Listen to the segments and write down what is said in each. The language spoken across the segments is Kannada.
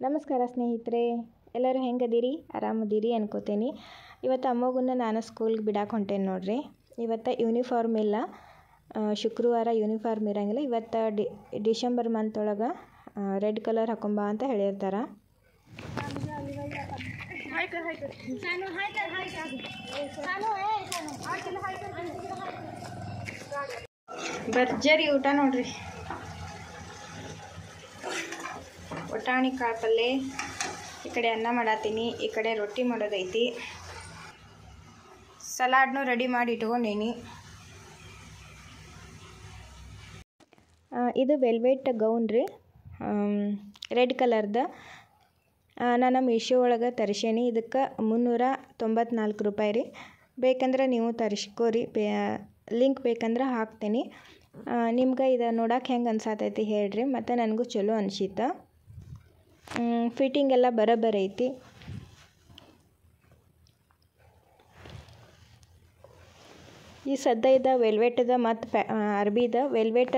ನಮಸ್ಕಾರ ಸ್ನೇಹಿತರೆ ಎಲ್ಲರೂ ಹೆಂಗದಿರಿ ಆರಾಮದಿರಿ ಅನ್ಕೋತೀನಿ ಇವತ್ತು ಅಮ್ಮಗನ್ನ ನಾನು ಸ್ಕೂಲ್ಗೆ ಬಿಡಾಕೆ ಹೊಂಟೇನೆ ನೋಡ್ರಿ ಇವತ್ತು ಯೂನಿಫಾರ್ಮ್ ಇಲ್ಲ ಶುಕ್ರವಾರ ಯೂನಿಫಾರ್ಮ್ ಇರೋಂಗಿಲ್ಲ ಇವತ್ತು ಡಿಸೆಂಬರ್ ಡಿಶೆಂಬರ್ ಮಂತ್ ಒಳಗೆ ರೆಡ್ ಕಲರ್ ಹಾಕೊಂಬ ಅಂತ ಹೇಳಿರ್ತಾರೆ ಭರ್ಜರಿ ಊಟ ನೋಡ್ರಿ ಒಟಾಣಿ ಕಾಳು ಪಲ್ಯ ಈ ಕಡೆ ಅನ್ನ ಮಾಡತ್ತೀನಿ ಈ ಕಡೆ ರೊಟ್ಟಿ ಮಾಡೋದೈತಿ ಸಲಾಡ್ನೂ ರೆಡಿ ಮಾಡಿ ಇಟ್ಕೊಂಡೇನಿ ಇದು ವೆಲ್ವೆಟ್ ಗೌನ್ ರೀ ರೆಡ್ ಕಲರ್ದ ನಾನು ಮೀಶೋ ಒಳಗೆ ತರಿಸೇನಿ ಇದಕ್ಕೆ ಮುನ್ನೂರ ತೊಂಬತ್ನಾಲ್ಕು ರೂಪಾಯಿ ರೀ ಬೇಕಂದ್ರೆ ನೀವು ತರಿಸ್ಕೋರಿ ಪೇ ಲಿಂಕ್ ಬೇಕಂದ್ರೆ ಹಾಕ್ತೀನಿ ನಿಮ್ಗೆ ಇದು ನೋಡಕ್ಕೆ ಹೆಂಗೆ ಅನ್ಸತೈತಿ ಹೇಳ್ರಿ ಮತ್ತು ನನಗೂ ಚಲೋ ಅನಿಸಿತ್ತು ಫಿಟ್ಟಿಂಗ್ ಎಲ್ಲ ಬರೋಬ್ಬರೈತಿ ಈ ಸದ್ಯ ಇದು ವೆಲ್ವೆಟದ ಮತ್ತು ಫ್ಯಾ ಅರ್ಬಿದ ವೆಲ್ವೆಟ್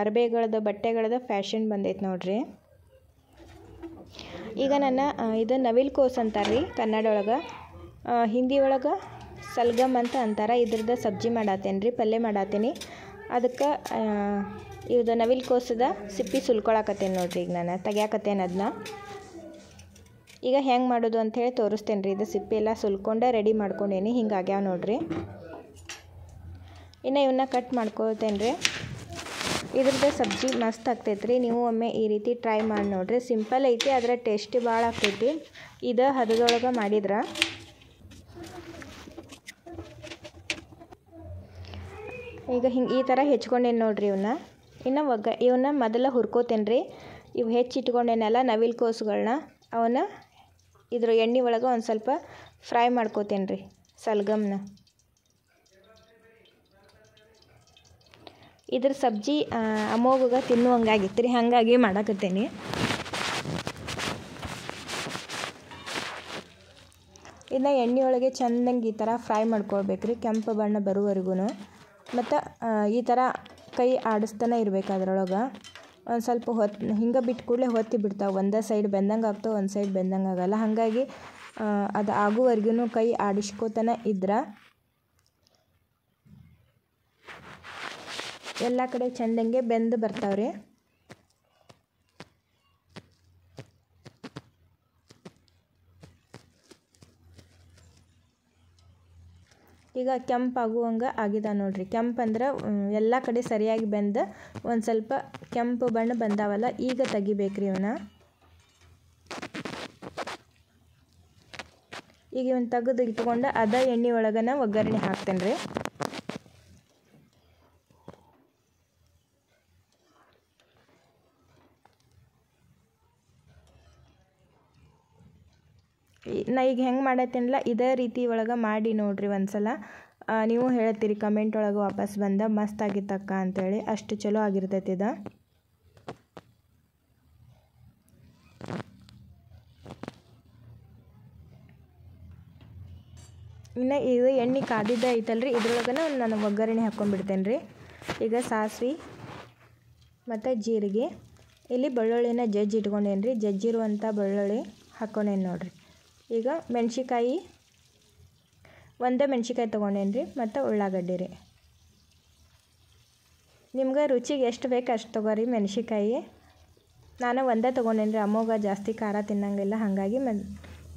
ಅರ್ಬೆಗಳದ ಬಟ್ಟೆಗಳದ ಫ್ಯಾಷನ್ ಬಂದೈತೆ ನೋಡ್ರಿ ಈಗ ನನ್ನ ಇದು ನವಿಲ್ ಕೋಸ್ ಅಂತಾರೆ ರೀ ಕನ್ನಡ ಒಳಗೆ ಹಿಂದಿ ಒಳಗೆ ಸಲ್ಗಮ್ ಅಂತ ಅಂತಾರೆ ಇದ್ರದ್ದು ಸಬ್ಜಿ ಮಾಡತ್ತೇನೆ ರೀ ಪಲ್ಯ ಮಾಡತ್ತೀನಿ ಅದಕ್ಕೆ ಇದು ನವಿಲ್ ಕೋಸದ ಸಿಪ್ಪಿ ಸುಲ್ಕೊಳಕತ್ತೇನೆ ನೋಡ್ರಿ ಈಗ ನಾನು ತೆಗ್ಯಾಕತ್ತೇನೆ ಅದನ್ನ ಈಗ ಹೆಂಗೆ ಮಾಡೋದು ಅಂಥೇಳಿ ತೋರಿಸ್ತೇನೆ ರೀ ಇದು ಸಿಪ್ಪಿ ಎಲ್ಲ ಸುಲ್ಕೊಂಡೆ ರೆಡಿ ಮಾಡ್ಕೊಂಡೇನಿ ಹಿಂಗೆ ಆಗ್ಯಾವ ನೋಡಿರಿ ಇನ್ನು ಇವನ್ನ ಕಟ್ ಮಾಡ್ಕೊಳ್ತೇನೆ ರೀ ಇದ್ರದ್ದು ಸಬ್ಜಿ ಮಸ್ತ್ ಆಗ್ತೈತೆ ರೀ ನೀವು ಒಮ್ಮೆ ಈ ರೀತಿ ಟ್ರೈ ಮಾಡಿ ನೋಡಿರಿ ಸಿಂಪಲ್ ಐತಿ ಅದರ ಟೇಸ್ಟ್ ಭಾಳ ಆಗ್ತೈತಿ ಇದು ಹದದೊಳಗೆ ಮಾಡಿದ್ರೆ ಈಗ ಹಿಂಗೆ ಈ ಥರ ಹೆಚ್ಕೊಂಡೇನು ನೋಡ್ರಿ ಇವನ್ನ ಇನ್ನು ಒಗ್ಗ ಇವನ್ನ ಮೊದಲ ಹುರ್ಕೋತೇನೆ ರೀ ಇವು ಹೆಚ್ಚಿಟ್ಕೊಂಡೇನಲ್ಲ ನವಿಲು ಕೋಸುಗಳನ್ನ ಅವನ್ನ ಇದ್ರ ಎಣ್ಣೆ ಒಳಗೆ ಒಂದು ಸ್ವಲ್ಪ ಫ್ರೈ ಮಾಡ್ಕೋತೇನೆ ರೀ ಸಲ್ಗಮ್ನ ಇದ್ರ ಸಬ್ಜಿ ಅಮೋಘಗ ತಿನ್ನುವಂಗಾಗಿತ್ತು ರೀ ಹಾಗಾಗಿ ಮಾಡಾಕತ್ತೇನೆ ಇನ್ನು ಎಣ್ಣೆ ಒಳಗೆ ಚೆಂದಂಗೆ ಈ ಥರ ಫ್ರೈ ಮಾಡ್ಕೊಳ್ಬೇಕು ರೀ ಕೆಂಪು ಬಣ್ಣ ಬರುವವರೆಗೂ ಮತ್ತು ಈ ಥರ ಕೈ ಆಡಿಸ್ತಾನೆ ಇರಬೇಕು ಅದರೊಳಗೆ ಒಂದು ಸ್ವಲ್ಪ ಹೊತ್ತು ಹಿಂಗೆ ಬಿಟ್ಟು ಕೂಡಲೇ ಹೊತ್ತಿ ಬಿಡ್ತಾವೆ ಒಂದೇ ಸೈಡ್ ಬೆಂದಂಗೆ ಆಗ್ತಾವೆ ಒಂದು ಸೈಡ್ ಬೆಂದಂಗೆ ಆಗೋಲ್ಲ ಹಾಗಾಗಿ ಅದು ಆಗುವವರೆಗೂ ಕೈ ಆಡಿಸ್ಕೋತಾನೆ ಇದ್ರೆ ಎಲ್ಲ ಕಡೆ ಚೆಂದಂಗೆ ಬೆಂದು ಬರ್ತಾವ್ರಿ ಈಗ ಕೆಂಪಾಗುವಂಗೆ ಆಗಿದೆ ನೋಡ್ರಿ ಅಂದ್ರೆ ಎಲ್ಲ ಕಡೆ ಸರಿಯಾಗಿ ಬೆಂದು ಒಂದು ಸ್ವಲ್ಪ ಕೆಂಪು ಬಣ್ಣ ಬಂದಾವಲ್ಲ ಈಗ ತೆಗಿಬೇಕ್ರಿ ಇವನ್ನ ಈಗ ಇವನ್ನ ತೆಗೆದು ಇಟ್ಕೊಂಡು ಅದ ಎಣ್ಣೆ ಒಳಗನ ಒಗ್ಗರಣೆ ಹಾಕ್ತೇನೆ ರೀ ನಾ ಈಗ ಹೆಂಗೆ ಮಾಡತ್ತೇನಲ್ಲ ಇದೇ ರೀತಿ ಒಳಗೆ ಮಾಡಿ ನೋಡಿರಿ ಒಂದ್ಸಲ ನೀವು ಹೇಳ್ತೀರಿ ಕಮೆಂಟ್ ಒಳಗೆ ವಾಪಸ್ ಬಂದ ಮಸ್ತ್ ಆಗಿತ್ತಕ್ಕ ಅಂತೇಳಿ ಅಷ್ಟು ಚಲೋ ಆಗಿರ್ತೈತಿ ಇದು ಇನ್ನು ಇದು ಎಣ್ಣೆ ಕಾದಿದ್ದ ಐತಲ್ರಿ ಇದ್ರೊಳಗನ ನಾನು ಒಗ್ಗರಣೆ ಹಾಕ್ಕೊಂಡ್ಬಿಡ್ತೇನೆ ರೀ ಈಗ ಸಾಸಿವೆ ಮತ್ತು ಜೀರಿಗೆ ಇಲ್ಲಿ ಬೆಳ್ಳುಳ್ಳಿನ ಜಜ್ಜಿ ಇಟ್ಕೊಂಡೇನು ರೀ ಜಜ್ಜಿರುವಂಥ ಬೆಳ್ಳುಳ್ಳಿ ಹಾಕ್ಕೊಂಡೇನು ನೋಡಿರಿ ಈಗ ಮೆಣಸಿಕಾಯಿ ಒಂದೇ ಮೆಣ್ಸಿಕಾಯಿ ತೊಗೊಂಡೇನಿ ರೀ ಮತ್ತು ಉಳ್ಳಾಗಡ್ಡಿ ರೀ ನಿಮ್ಗೆ ರುಚಿಗೆ ಎಷ್ಟು ಬೇಕು ಅಷ್ಟು ತೊಗೋರಿ ಮೆಣಸಿಕಾಯಿ ನಾನು ಒಂದೇ ತೊಗೊಂಡೇನಿ ರೀ ಜಾಸ್ತಿ ಖಾರ ತಿನ್ನಂಗಿಲ್ಲ ಹಾಗಾಗಿ ಮತ್ತೆ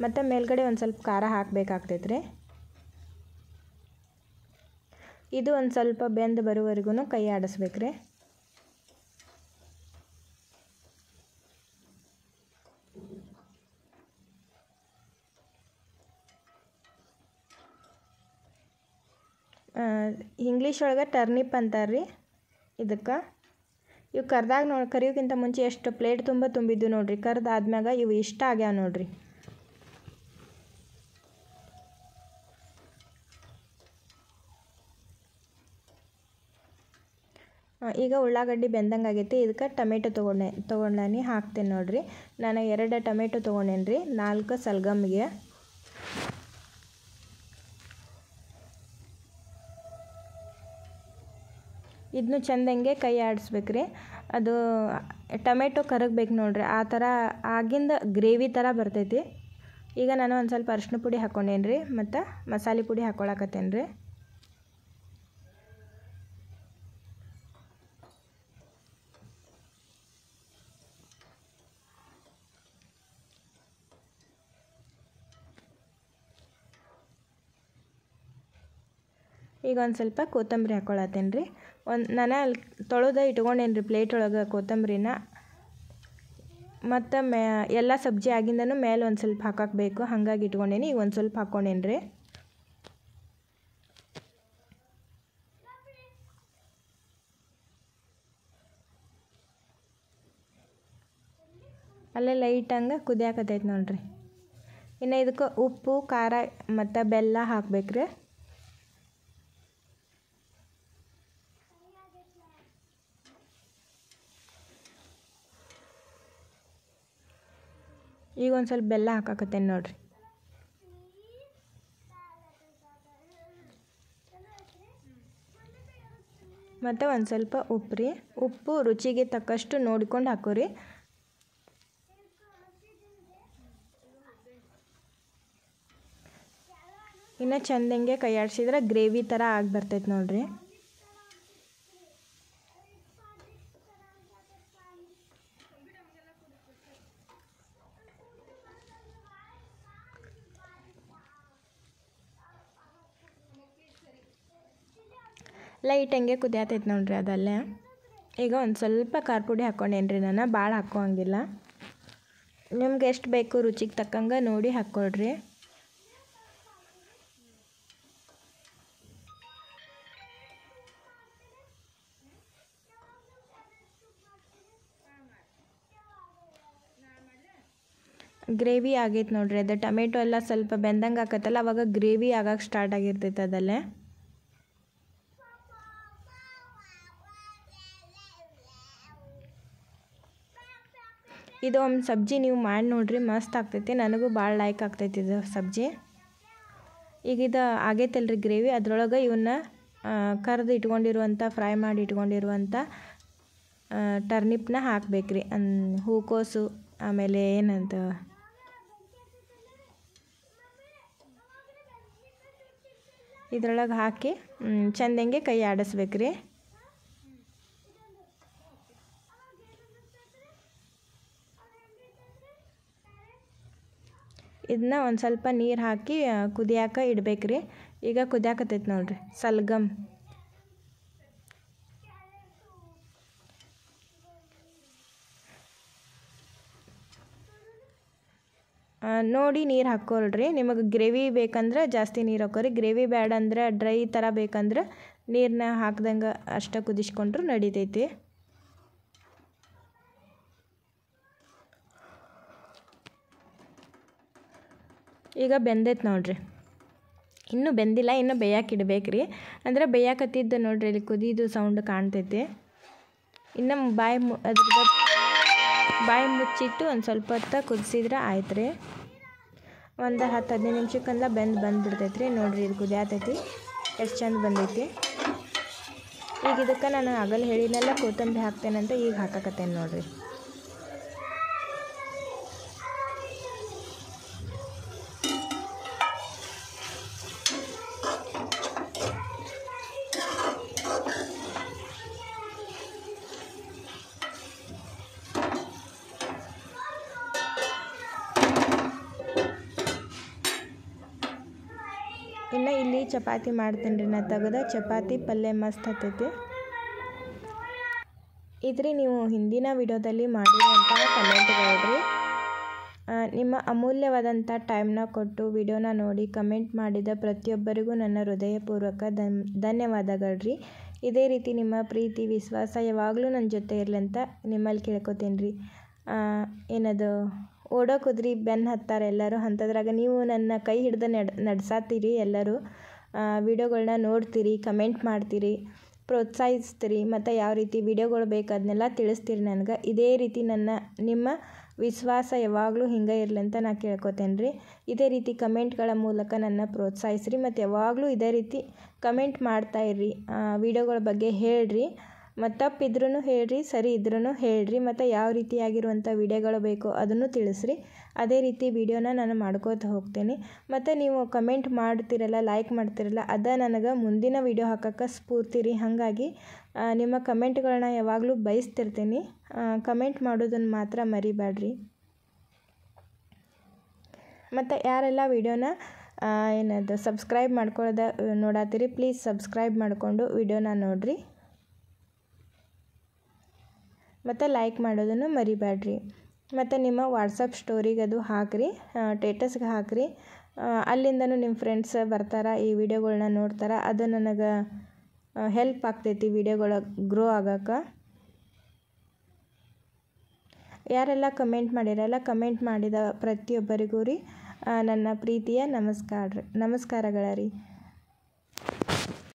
ಮತ್ತು ಮೇಲ್ಗಡೆ ಒಂದು ಸ್ವಲ್ಪ ಖಾರ ಹಾಕಬೇಕಾಗ್ತೈತೆ ರೀ ಇದು ಒಂದು ಸ್ವಲ್ಪ ಬೆಂದು ಬರುವವರೆಗೂ ಕೈ ರೀ ಇಂಗ್ಲೀಷ್ ಒಳಗೆ ಟರ್ನಿಪ್ ಅಂತಾರೆ ರೀ ಇದಕ್ಕೆ ಇವು ಕರ್ದಾಗ ನೋಡಿ ಕರಿಯೋಕ್ಕಿಂತ ಮುಂಚೆ ಎಷ್ಟು ಪ್ಲೇಟ್ ತುಂಬ ತುಂಬಿದ್ದು ನೋಡಿರಿ ಕರ್ದಾದ್ಮ್ಯಾಗ ಇವು ಇಷ್ಟ ಆಗ್ಯಾವ ನೋಡಿರಿ ಈಗ ಉಳ್ಳಾಗಡ್ಡಿ ಬೆಂದಂಗೆ ಆಗೈತಿ ಇದಕ್ಕೆ ಟೊಮೆಟೊ ತೊಗೊಂಡೆ ತೊಗೊಂಡಾನಿ ಹಾಕ್ತೀನಿ ನೋಡಿರಿ ನಾನು ಎರಡು ಟೊಮೆಟೊ ತೊಗೊಂಡೇನಿ ರೀ ನಾಲ್ಕು ಸಲ್ಗಮ್ಗೆ ಇದನ್ನು ಚೆಂದಂಗೆ ಕೈ ರೀ ಅದು ಟೊಮೆಟೊ ಕರಗಬೇಕು ನೋಡ್ರಿ ಆ ಥರ ಆಗಿಂದ ಗ್ರೇವಿ ಥರ ಬರ್ತೈತಿ ಈಗ ನಾನು ಒಂದು ಸ್ವಲ್ಪ ಅರ್ಶಿನ ಪುಡಿ ಹಾಕ್ಕೊಂಡೇನ್ರಿ ಮತ್ತು ಮಸಾಲೆ ಪುಡಿ ಹಾಕ್ಕೊಳಕತ್ತೇನೆ ಈಗ ಒಂದು ಸ್ವಲ್ಪ ಕೊತ್ತಂಬರಿ ಹಾಕ್ಕೊಳತ್ತೇನೆ ರೀ ಒಂದು ನಾನು ಅಲ್ಲಿ ತೊಳೆದ ಇಟ್ಕೊಂಡೇನು ರೀ ಪ್ಲೇಟ್ ಒಳಗೆ ಕೊತ್ತಂಬರಿನ ಮತ್ತು ಮೇ ಎಲ್ಲ ಸಬ್ಜಿ ಆಗಿಂದನೂ ಮೇಲೆ ಒಂದು ಸ್ವಲ್ಪ ಹಾಕಕ್ಕೆ ಬೇಕು ಹಾಗಾಗಿ ಇಟ್ಕೊಂಡೇನಿ ಈಗ ಒಂದು ಸ್ವಲ್ಪ ಹಾಕ್ಕೊಂಡೇನು ರೀ ಅಲ್ಲೇ ಹಂಗೆ ಕುದಿಯಾಕತೈತೆ ನೋಡಿರಿ ಇನ್ನು ಇದಕ್ಕೆ ಉಪ್ಪು ಖಾರ ಮತ್ತು ಬೆಲ್ಲ ಹಾಕ್ಬೇಕು ರೀ ಈಗ ಒಂದು ಸ್ವಲ್ಪ ಬೆಲ್ಲ ಹಾಕಾಕತ್ತೇನೆ ನೋಡ್ರಿ ಮತ್ತು ಒಂದು ಸ್ವಲ್ಪ ಉಪ್ಪು ರೀ ಉಪ್ಪು ರುಚಿಗೆ ತಕ್ಕಷ್ಟು ನೋಡಿಕೊಂಡು ಹಾಕೋರಿ ಇನ್ನು ಚಂದಂಗೆ ಕೈ ಗ್ರೇವಿ ಥರ ಆಗಿ ಬರ್ತೈತೆ ನೋಡಿರಿ ಲೈಟ್ ಹಂಗೆ ಕುದಿಯತೈತೆ ನೋಡ್ರಿ ಅದಲ್ಲೇ ಈಗ ಒಂದು ಸ್ವಲ್ಪ ಖಾರ ಪುಡಿ ಹಾಕ್ಕೊಂಡೇನ್ರಿ ನಾನು ಭಾಳ ಹಾಕೋಂಗಿಲ್ಲ ನಿಮ್ಗೆ ಎಷ್ಟು ಬೇಕು ರುಚಿಗೆ ತಕ್ಕಂಗೆ ನೋಡಿ ಹಾಕ್ಕೊಳ್ರಿ ಗ್ರೇವಿ ಆಗೈತೆ ನೋಡ್ರಿ ಅದು ಟೊಮೆಟೊ ಎಲ್ಲ ಸ್ವಲ್ಪ ಬೆಂದಂಗೆ ಹಾಕತ್ತಲ್ಲ ಅವಾಗ ಗ್ರೇವಿ ಆಗಕ್ಕೆ ಸ್ಟಾರ್ಟ್ ಆಗಿರ್ತೈತೆ ಅದಲ್ಲೇ ಇದು ಒಂದು ಸಬ್ಜಿ ನೀವು ಮಾಡಿ ನೋಡ್ರಿ ಮಸ್ತ್ ಆಗ್ತೈತಿ ನನಗೂ ಭಾಳ ಲೈಕ್ ಆಗ್ತೈತಿ ಇದು ಸಬ್ಜಿ ಈಗ ಇದು ಆಗೈತಲ್ರಿ ಗ್ರೇವಿ ಅದರೊಳಗೆ ಇವನ್ನ ಕರ್ದು ಇಟ್ಕೊಂಡಿರುವಂಥ ಫ್ರೈ ಮಾಡಿ ಇಟ್ಕೊಂಡಿರುವಂಥ ಟರ್ನಿಪ್ನ ಹಾಕಬೇಕ್ರಿ ಅನ್ ಹೂಕೋಸು ಆಮೇಲೆ ಏನಂತ ಇದ್ರೊಳಗೆ ಹಾಕಿ ಚಂದಂಗೆ ಕೈ ಆಡಿಸ್ಬೇಕ್ರಿ ಇದನ್ನ ಒಂದು ಸ್ವಲ್ಪ ನೀರು ಹಾಕಿ ಕುದಿಯಾಕ ಇಡ್ಬೇಕು ರೀ ಈಗ ಕುದಿಯಾಕತ್ತೈತೆ ನೋಡಿರಿ ಸಲ್ಗಮ್ ನೋಡಿ ನೀರು ಹಾಕ್ಕೊಳ್ರಿ ನಿಮಗೆ ಗ್ರೇವಿ ಬೇಕಂದ್ರೆ ಜಾಸ್ತಿ ನೀರು ಹಾಕೋರಿ ಗ್ರೇವಿ ಬೇಡ ಅಂದ್ರೆ ಡ್ರೈ ಥರ ಬೇಕಂದ್ರೆ ನೀರನ್ನ ಹಾಕ್ದಂಗೆ ಅಷ್ಟೇ ಕುದಿಸ್ಕೊಂಡ್ರು ನಡಿತೈತಿ ಈಗ ಬೆಂದೈತೆ ನೋಡಿರಿ ಇನ್ನೂ ಬೆಂದಿಲ್ಲ ಇನ್ನೂ ಬೇಯಕ್ಕೆ ಇಡಬೇಕು ರೀ ಅಂದ್ರೆ ಬೇಯಕತ್ತಿದ್ದ ನೋಡಿರಿ ಇಲ್ಲಿ ಕುದಿದು ಸೌಂಡ್ ಕಾಣ್ತೈತಿ ಇನ್ನು ಬಾಯಿ ಮು ಅದ್ರ ಬಾಯಿ ಮುಚ್ಚಿಟ್ಟು ಒಂದು ಸ್ವಲ್ಪ ಹೊತ್ತ ಕುದಿಸಿದ್ರೆ ಆಯ್ತು ರೀ ಒಂದು ಹತ್ತು ಹದಿನೈದು ನಿಮಿಷಕ್ಕಂದ ಬೆಂದು ಬಂದುಬಿಡ್ತೈತೆ ರೀ ನೋಡಿರಿ ಇದು ಕುದಿಯಾತೈತಿ ಎಷ್ಟು ಚೆಂದ ಬಂದೈತಿ ಈಗ ಇದಕ್ಕೆ ನಾನು ಆಗಲ್ಲ ಹೇಳಿನಲ್ಲ ಕೊತ್ತಂಬರಿ ಹಾಕ್ತೇನೆ ಅಂತ ಈಗ ಹಾಕಕತ್ತೇನೆ ನೋಡಿರಿ ಚಪಾತಿ ಮಾಡ್ತೀನಿ ರೀ ನಾ ತೆಗೆದ ಚಪಾತಿ ಪಲ್ಯ ಮಸ್ತ್ ಹತ್ತೈತಿ ಇದ್ರಿ ನೀವು ಹಿಂದಿನ ವಿಡಿಯೋದಲ್ಲಿ ಮಾಡಿರುವಂತಹ ಕಮೆಂಟ್ ಹೇಳ್ರಿ ನಿಮ್ಮ ಅಮೂಲ್ಯವಾದಂಥ ಟೈಮ್ನ ಕೊಟ್ಟು ವಿಡಿಯೋನ ನೋಡಿ ಕಮೆಂಟ್ ಮಾಡಿದ ಪ್ರತಿಯೊಬ್ಬರಿಗೂ ನನ್ನ ಹೃದಯಪೂರ್ವಕ ಧನ್ ಧನ್ಯವಾದಗಳು ರೀ ಇದೇ ರೀತಿ ನಿಮ್ಮ ಪ್ರೀತಿ ವಿಶ್ವಾಸ ಯಾವಾಗಲೂ ನನ್ನ ಜೊತೆ ಇರಲಿ ಅಂತ ನಿಮ್ಮಲ್ಲಿ ಕೇಳ್ಕೊತೀನಿ ರೀ ಏನದು ಓಡೋ ಕುದ್ರಿ ಬೆನ್ನು ಹತ್ತಾರೆ ಎಲ್ಲರೂ ಅಂಥದ್ರಾಗ ನೀವು ನನ್ನ ಕೈ ಹಿಡ್ದು ನಡ್ ನಡ್ಸಾತೀರಿ ಎಲ್ಲರೂ ವಿಡಿಯೋಗಳನ್ನ ನೋಡ್ತೀರಿ ಕಮೆಂಟ್ ಮಾಡ್ತೀರಿ ಪ್ರೋತ್ಸಾಹಿಸ್ತೀರಿ ಮತ್ತು ಯಾವ ರೀತಿ ವೀಡಿಯೋಗಳು ಬೇಕು ಅದನ್ನೆಲ್ಲ ತಿಳಿಸ್ತೀರಿ ನನಗೆ ಇದೇ ರೀತಿ ನನ್ನ ನಿಮ್ಮ ವಿಶ್ವಾಸ ಯಾವಾಗಲೂ ಹಿಂಗೆ ಇರಲಿ ಅಂತ ನಾನು ಕೇಳ್ಕೊತೇನೆ ರೀ ಇದೇ ರೀತಿ ಕಮೆಂಟ್ಗಳ ಮೂಲಕ ನನ್ನ ಪ್ರೋತ್ಸಾಹಿಸ್ರಿ ಮತ್ತು ಯಾವಾಗಲೂ ಇದೇ ರೀತಿ ಕಮೆಂಟ್ ಮಾಡ್ತಾ ಇರ್ರಿ ವೀಡಿಯೋಗಳ ಬಗ್ಗೆ ಹೇಳ್ರಿ ಮತ್ತು ತಪ್ಪಿದ್ರೂ ಹೇಳ್ರಿ ಸರಿ ಇದ್ರೂ ಹೇಳ್ರಿ ಮತ್ತು ಯಾವ ರೀತಿಯಾಗಿರುವಂಥ ವಿಡಿಯೋಗಳು ಬೇಕು ಅದನ್ನು ತಿಳಿಸ್ರಿ ಅದೇ ರೀತಿ ವಿಡಿಯೋನ ನಾನು ಮಾಡ್ಕೋತ ಹೋಗ್ತೀನಿ ಮತ್ತು ನೀವು ಕಮೆಂಟ್ ಮಾಡ್ತೀರಲ್ಲ ಲೈಕ್ ಮಾಡ್ತಿರಲ್ಲ ಅದ ನನಗೆ ಮುಂದಿನ ವಿಡಿಯೋ ಹಾಕಕ್ಕೆ ಸ್ಫೂರ್ತಿ ರೀ ಹಾಗಾಗಿ ನಿಮ್ಮ ಕಮೆಂಟ್ಗಳನ್ನ ಯಾವಾಗಲೂ ಬಯಸ್ತಿರ್ತೀನಿ ಕಮೆಂಟ್ ಮಾಡೋದನ್ನು ಮಾತ್ರ ಮರಿಬೇಡ್ರಿ ಮತ್ತು ಯಾರೆಲ್ಲ ವಿಡಿಯೋನ ಏನದು ಸಬ್ಸ್ಕ್ರೈಬ್ ಮಾಡ್ಕೊಳ್ಳೋದ ನೋಡತ್ತೀರಿ ಪ್ಲೀಸ್ ಸಬ್ಸ್ಕ್ರೈಬ್ ಮಾಡಿಕೊಂಡು ವಿಡಿಯೋನ ನೋಡಿರಿ ಮತ್ತು ಲೈಕ್ ಮಾಡೋದನ್ನು ಮರಿಬೇಡ್ರಿ ಮತ್ತು ನಿಮ್ಮ ವಾಟ್ಸಪ್ ಸ್ಟೋರಿಗೆ ಅದು ಹಾಕಿರಿ ಟೇಟಸ್ಗೆ ಹಾಕಿರಿ ಅಲ್ಲಿಂದನೂ ನಿಮ್ಮ ಫ್ರೆಂಡ್ಸ್ ಬರ್ತಾರೆ ಈ ವಿಡಿಯೋಗಳನ್ನ ನೋಡ್ತಾರೆ ಅದು ನನಗೆ ಹೆಲ್ಪ್ ಆಗ್ತೈತಿ ವಿಡಿಯೋಗಳ ಗ್ರೋ ಆಗಕ್ಕೆ ಯಾರೆಲ್ಲ ಕಮೆಂಟ್ ಮಾಡಿರಲ್ಲ ಕಮೆಂಟ್ ಮಾಡಿದ ಪ್ರತಿಯೊಬ್ಬರಿಗೂ ರೀ ನನ್ನ ಪ್ರೀತಿಯ ನಮಸ್ಕಾರ ನಮಸ್ಕಾರಗಳ ರೀ